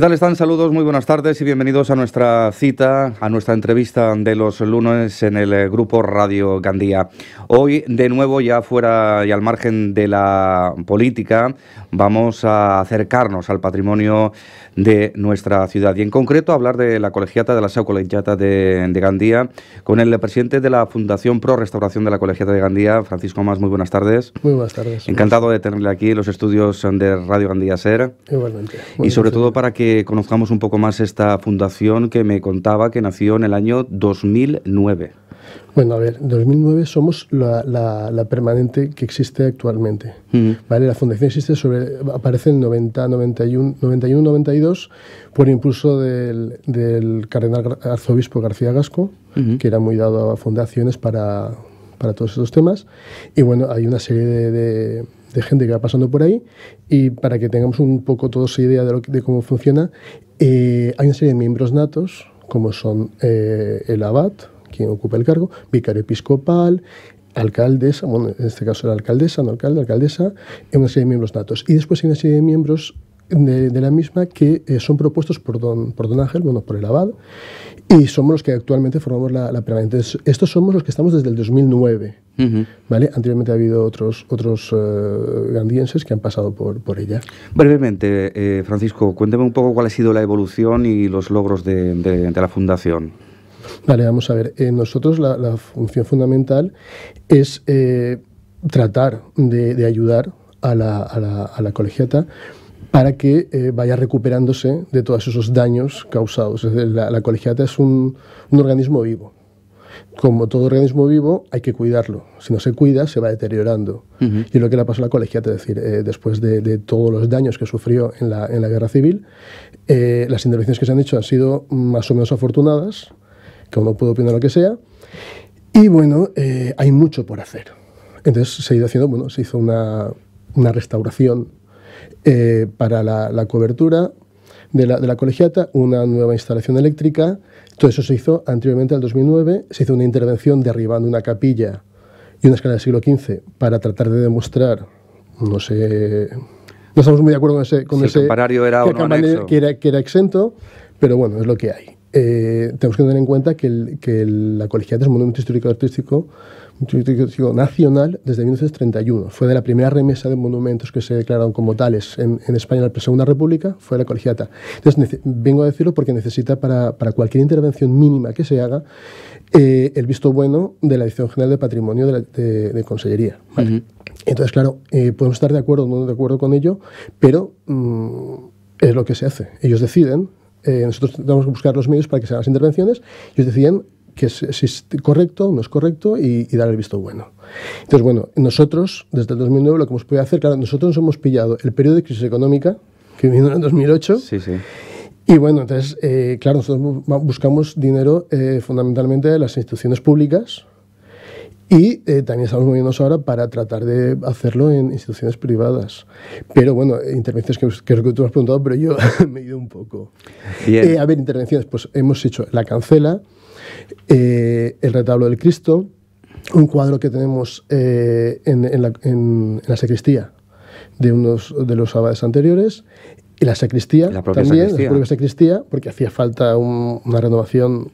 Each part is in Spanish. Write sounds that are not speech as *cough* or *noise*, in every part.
¿Qué tal están? Saludos, muy buenas tardes y bienvenidos a nuestra cita, a nuestra entrevista de los lunes en el eh, grupo Radio Gandía. Hoy, de nuevo, ya fuera y al margen de la política, vamos a acercarnos al patrimonio de nuestra ciudad y en concreto hablar de la colegiata, de la Seu Colegiata de, de Gandía, con el presidente de la Fundación Pro Restauración de la Colegiata de Gandía, Francisco Más, muy buenas tardes. Muy buenas tardes. Encantado de tenerle aquí en los estudios de Radio Gandía Ser. Igualmente. y sobre todo para que conozcamos un poco más esta fundación que me contaba que nació en el año 2009. Bueno, a ver, 2009 somos la, la, permanente que existe actualmente. ¿vale? La fundación existe sobre, aparece en 90, 91, 91 92 por impulso del, del cardenal arzobispo García Gasco, que era muy dado a fundaciones para, para todos estos temas. Y bueno, hay una serie de de gente que va pasando por ahí y para que tengamos un poco todos idea de, cómo funciona, eh, hay una serie de miembros natos, como son eh, el abad, quien ocupa el cargo, vicario episcopal, alcaldesa, bueno, en este caso la alcaldesa, no alcalde, alcaldesa, una serie de miembros natos. Y después hay una serie de miembros de, la misma que eh, son propuestos por don, por don Ángel, bueno, por el abad, y somos los que actualmente formamos la, permanente. Estos somos los que estamos desde el 2009. ¿vale? Anteriormente ha habido otros, otros eh, que han pasado por, por ella. Brevemente, eh, Francisco, cuénteme un poco cuál ha sido la evolución y los logros de, la Fundación. Vale, vamos a ver. Eh, nosotros la, función fundamental es tratar de, ayudar a la, a la colegiata para que eh, vaya recuperándose de todos esos daños causados. la, colegiata es un, organismo vivo. Como todo organismo vivo, hay que cuidarlo. Si no se cuida, se va deteriorando. Y lo que le ha pasado a la colegiata, es decir, eh, después de, todos los daños que sufrió en la, guerra civil, eh, las intervenciones que se han hecho han sido más o menos afortunadas, que uno puede opinar lo que sea. Y bueno, hay mucho por hacer. Entonces se ha ido haciendo, bueno, se hizo una, una restauración eh, para la, cobertura de la, colegiata, una nueva instalación eléctrica. Todo eso se hizo anteriormente al 2009, se hizo una intervención derribando una capilla y una escala del siglo XV para tratar de demostrar, no sé, no estamos muy de acuerdo con ese... Con ese era, que era exento, pero bueno, es lo que hay. Eh, tenemos que tener en cuenta que, la colegiata es un monumento histórico artístico, artístico, nacional desde 1931. Fue de la primera remesa de monumentos que se declararon como tales en, España en la Segunda República, fue la colegiata. Entonces, vengo a decirlo porque necesita para, cualquier intervención mínima que se haga eh, el visto bueno de la edición General de Patrimonio de, Consellería. Entonces, claro, eh, podemos estar de acuerdo o no de acuerdo con ello, pero... Mm, es lo que se hace. Ellos deciden, eh, nosotros tenemos que buscar los medios para que se hagan las intervenciones y ellos decían que es, si es correcto, no es correcto y, dar el visto bueno. Entonces, bueno, nosotros desde el 2009 lo que hemos podido hacer, claro, nosotros hemos pillado el periodo de crisis económica que vino en el 2008. Sí, sí. Y bueno, entonces, eh, claro, nosotros buscamos dinero eh, fundamentalmente de las instituciones públicas, y eh, también estamos moviéndonos ahora para tratar de hacerlo en instituciones privadas. Pero bueno, intervenciones que, creo que tú has preguntado, pero yo *laughs* me he ido un poco. Eh, a ver, intervenciones, pues hemos hecho La Cancela, eh, El Retablo del Cristo, un cuadro que tenemos en, la, sacristía de unos de los abades anteriores y la sacristía la también, sacristía. la sacristía, porque hacía falta una renovación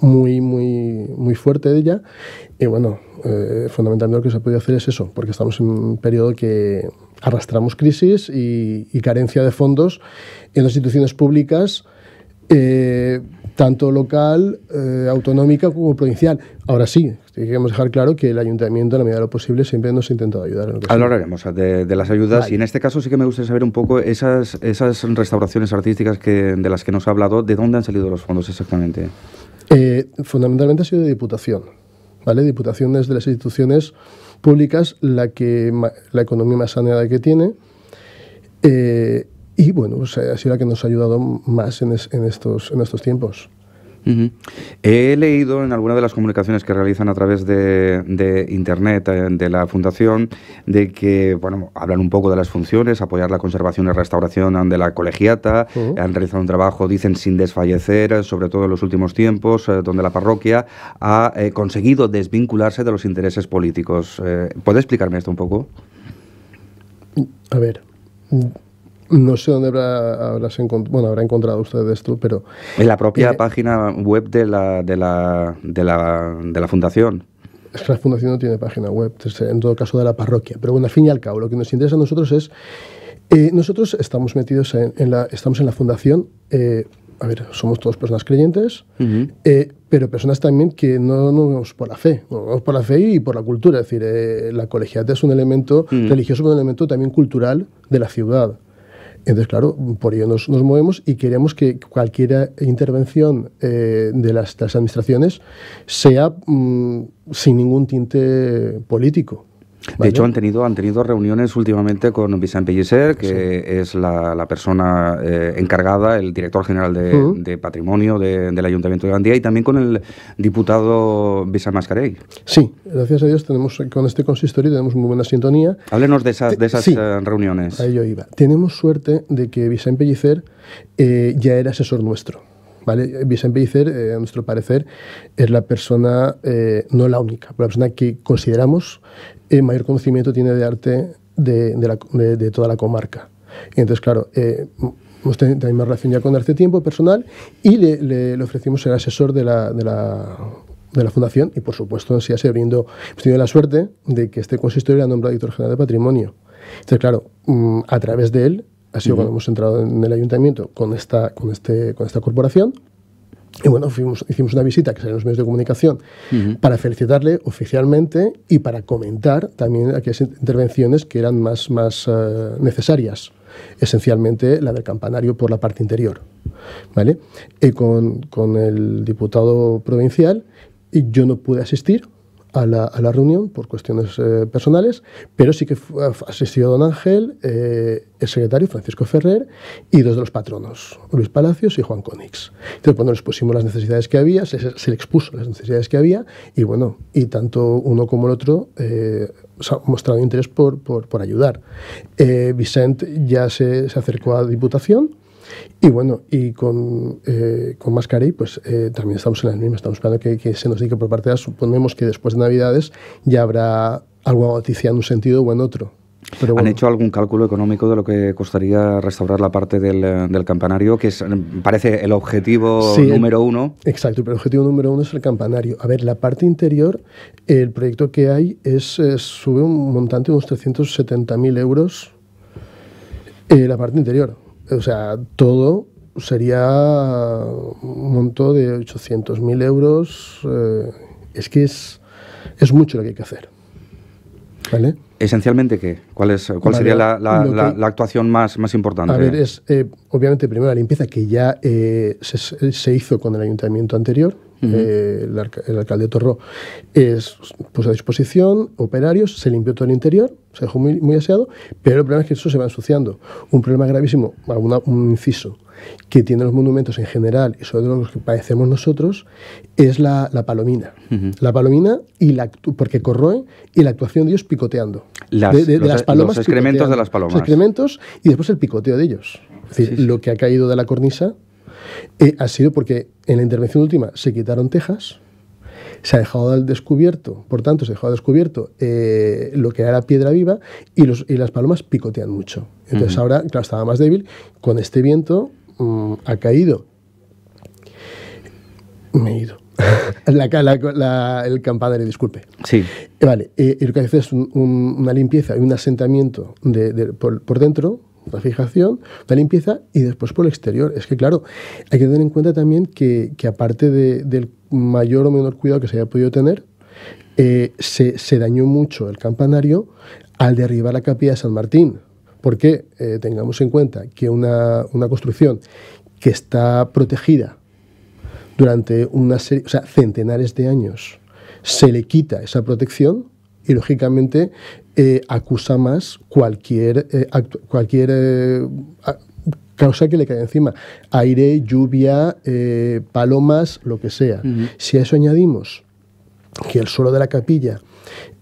muy, muy, muy fuerte de ella. Y bueno, eh, fundamentalmente lo que se ha podido hacer es eso, porque estamos en un periodo que arrastramos crisis y, carencia de fondos en las instituciones públicas. Eh, tanto local, eh, autonómica como provincial. Ahora sí, queremos dejar claro que el ayuntamiento, a la medida de lo posible, siempre nos ha intentado ayudar. Hablaremos de, de, las ayudas y en este caso sí que me gustaría saber un poco esas, esas restauraciones artísticas que, de las que nos ha hablado, ¿de dónde han salido los fondos exactamente? Eh, fundamentalmente ha sido de diputación. ¿vale? Diputación es de las instituciones públicas la, que, la economía más saneada que tiene. Eh, y bueno, o pues, eh, ha sido la que nos ha ayudado más en, estos, en estos tiempos. He leído en alguna de las comunicaciones que realizan a través de, Internet eh, de la Fundación de que, bueno, hablan un poco de las funciones, apoyar la conservación y restauración de la colegiata, han realizado un trabajo, dicen, sin desfallecer, sobre todo en los últimos tiempos, eh, donde la parroquia ha eh, conseguido desvincularse de los intereses políticos. ¿Puede explicarme esto un poco? A ver, no sé dónde habrá, encontrado usted esto, pero... En la propia eh, página web de la, fundación. Es que la fundación no tiene página web, en todo caso de la parroquia. Pero bueno, al fin y al cabo, lo que nos interesa a nosotros es... Eh, nosotros estamos metidos en, la, estamos en la fundación... Eh, a ver, somos todos personas creyentes, pero personas también que no nos vemos por la fe, por la fe y por la cultura. Es decir, la colegiata es un elemento mm. religioso, pero un elemento también cultural de la ciudad. Entonces, claro, por ello nos, movemos y queremos que cualquier intervención eh, de, las, administraciones sea mm, sin ningún tinte político. De hecho, han tenido, han tenido reuniones últimamente con Vicente Pellicer, que es la, persona eh, encargada, el director general de, patrimonio del Ayuntamiento de Gandía, y también con el diputado Vicente Mascarey. Sí, gracias a Dios tenemos con este consistorio tenemos muy buena sintonía. Háblenos de esas, de esas eh, reuniones. iba. Tenemos suerte de que Vicente Pellicer eh, ya era asesor nuestro. ¿vale? Eh, a nuestro parecer, es la persona, eh, no la única, pero la persona que consideramos el eh, mayor conocimiento tiene de arte de, toda la comarca. Y entonces, claro, hemos tenido relación ya con Arte Tiempo personal y le, ofrecimos ser asesor de la, Fundación y, por supuesto, se ha abriendo. Hemos tenido la suerte de que este consistorio le ha nombrado director general de patrimonio. Entonces, claro, mm, a través de él ha sido cuando hemos entrado en el ayuntamiento con esta, con este, con esta corporación. Y bueno, fuimos, hicimos una visita que salió en los medios de comunicación para felicitarle oficialmente y para comentar también aquellas intervenciones que eran más, más eh, necesarias, esencialmente la del campanario por la parte interior. ¿vale? Y con, con el diputado provincial y yo no pude asistir a la, reunión por cuestiones eh, personales, pero sí que eh, asistió don Ángel, eh, el secretario Francisco Ferrer y dos de los patronos, Luis Palacios y Juan Conix. Entonces, cuando les pusimos las necesidades que había, se, le expuso las necesidades que había y bueno, y tanto uno como el otro ha mostrado interés por, por, ayudar. Vicente ya se, se acercó a Diputación y bueno, y con, eh, con pues eh, también estamos en la misma estamos esperando que, se nos diga por parte de la, suponemos que después de Navidades ya habrá algo noticia en un sentido o en otro. Pero ¿Han hecho algún cálculo económico de lo que costaría restaurar la parte del, del campanario, que parece el objetivo número uno? Exacto, pero el objetivo número uno es el campanario. A ver, la parte interior, el proyecto que hay es, eh, sube un montante de unos 370.000 euros eh, la parte interior o sea, todo sería un monto de 800.000 euros. Eh, es que es, es mucho lo que hay que hacer. ¿Vale? ¿Esencialmente qué? ¿Cuál, es, cuál sería la, actuación más, más importante? A ver, es eh, obviamente primero la limpieza que ya eh, se, se, hizo con el ayuntamiento anterior, eh, el, alcalde Torró, es, puso a disposición operarios, se limpió todo el interior, se dejó muy, aseado, pero el problema es que eso se va ensuciando. Un problema gravísimo, un inciso, que tienen los monumentos en general y sobre todo los que padecemos nosotros, es la, palomina. La palomina, y la, porque corroen y la actuación de ellos picoteando. de, las e-, palomas excrementos de las palomas. Los excrementos y después el picoteo de ellos. Es lo que ha caído de la cornisa eh, ha sido porque en la intervención última se quitaron tejas, se ha dejado al descubierto, por tanto, se ha dejado descubierto eh, lo que era piedra viva y, los, las palomas picotean mucho. Entonces ahora, claro, estaba más débil, con este viento mm, ha caído. Me he ido. *laughs* la, el campanario, disculpe. Sí. Eh, vale, lo que hace es una limpieza y un asentamiento por, dentro la fijación, la limpieza y después por el exterior. Es que, claro, hay que tener en cuenta también que, aparte del mayor o menor cuidado que se haya podido tener, eh, se, dañó mucho el campanario al derribar la capilla de San Martín. Porque eh, tengamos en cuenta que una, construcción que está protegida durante una centenares de años, se le quita esa protección y lógicamente eh, acusa más cualquier, eh, cualquier eh, causa que le caiga encima. Aire, lluvia, palomas, lo que sea. Si a eso añadimos que el suelo de la capilla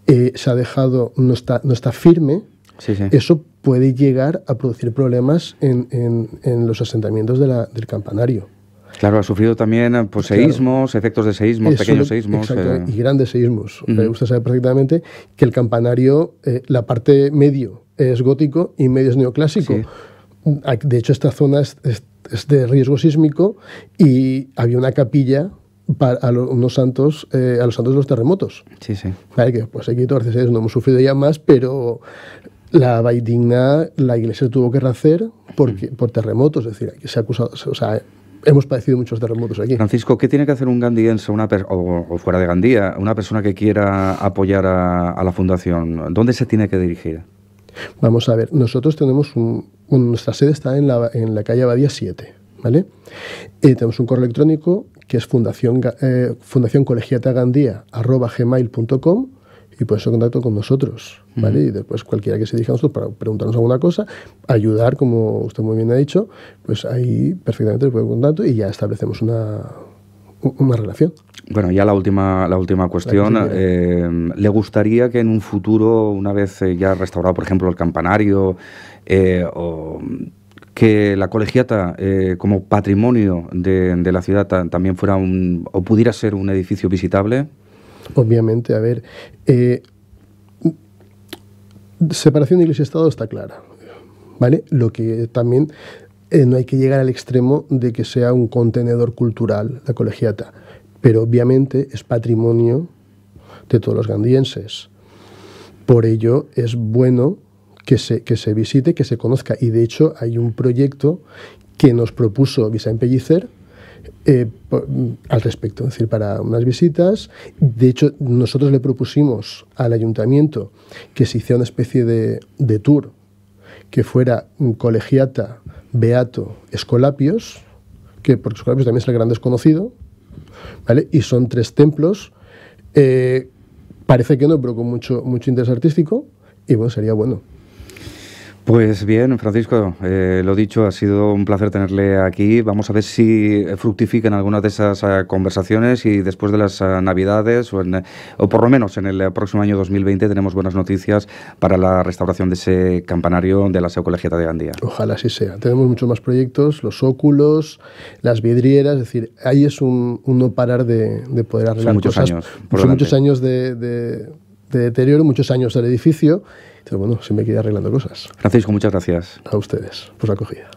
se ha dejado, no está, no está firme, eso puede llegar a producir problemas en, en los asentamientos de la, del campanario. Claro, ha sufrido también eh, pues, seísmos, efectos de seísmos, pequeños seísmos. Eh. y grandes seísmos. Me eh, gusta saber sabe que el campanario, la parte medio es gótico y medio es neoclásico. De hecho, esta zona es, de riesgo sísmico y había una capilla para los, santos, a los santos de los terremotos. Sí, sí. Vale, que pues aquí todos no hemos sufrido ya más, pero la vaidigna, la iglesia tuvo que rehacer porque, por terremotos, es decir, se ha acusado, o sea, hemos padecido muchos terremotos aquí. Francisco, ¿qué tiene que hacer un gandiense una o, fuera de Gandía, una persona que quiera apoyar a, la fundación? ¿Dónde se tiene que dirigir? Vamos a ver, nosotros tenemos nuestra sede está en la, calle Abadía 7, ¿vale? Eh, tenemos un correo electrónico que es fundación, eh, Colegiata Gandía.com y por eso contacto con nosotros, ¿vale? Y después cualquiera que se dirija a nosotros para preguntarnos alguna cosa, ayudar, como usted muy bien ha dicho, pues ahí perfectamente se puede contacto y ya establecemos una, relación. Bueno, ya la última, la última cuestión. Eh, ¿Le gustaría que en un futuro, una vez eh, ya restaurado, por ejemplo, el campanario, eh, o que la colegiata como patrimonio de, de la ciudad también fuera un, o pudiera ser un edificio visitable? Obviamente, a ver, eh, separación de Iglesia-Estado y está clara, ¿vale? Lo que también eh, no hay que llegar al extremo de que sea un contenedor cultural la colegiata, pero obviamente es patrimonio de todos los gandienses. Por ello es bueno que se, que se visite, que se conozca. Y de hecho hay un proyecto que nos propuso Vicente Pellicer, eh, al respecto, es decir, para unas visitas. De hecho, nosotros le propusimos al ayuntamiento que se hiciera una especie de, tour que fuera colegiata, beato, escolapios, que porque escolapios también es el gran desconocido, ¿vale? y son tres templos. Eh, parece que no, pero con mucho, mucho interés artístico, y bueno, sería bueno. Pues bien, Francisco, eh, lo dicho, ha sido un placer tenerle aquí. Vamos a ver si eh, fructifican algunas de esas eh, conversaciones y después de las Navidades o, o, por lo menos en el próximo año 2020 tenemos buenas noticias para la restauración de ese campanario de la Colegiata de Gandía. Ojalá así sea. Tenemos muchos más proyectos, los óculos, las vidrieras, es decir, ahí es un, no parar de, poder arreglar Son muchos años. Por Son muchos años de este deterioro, muchos años del edificio. pero bueno, hay que ir arreglando cosas. Francisco, muchas gracias. A ustedes por la acogida.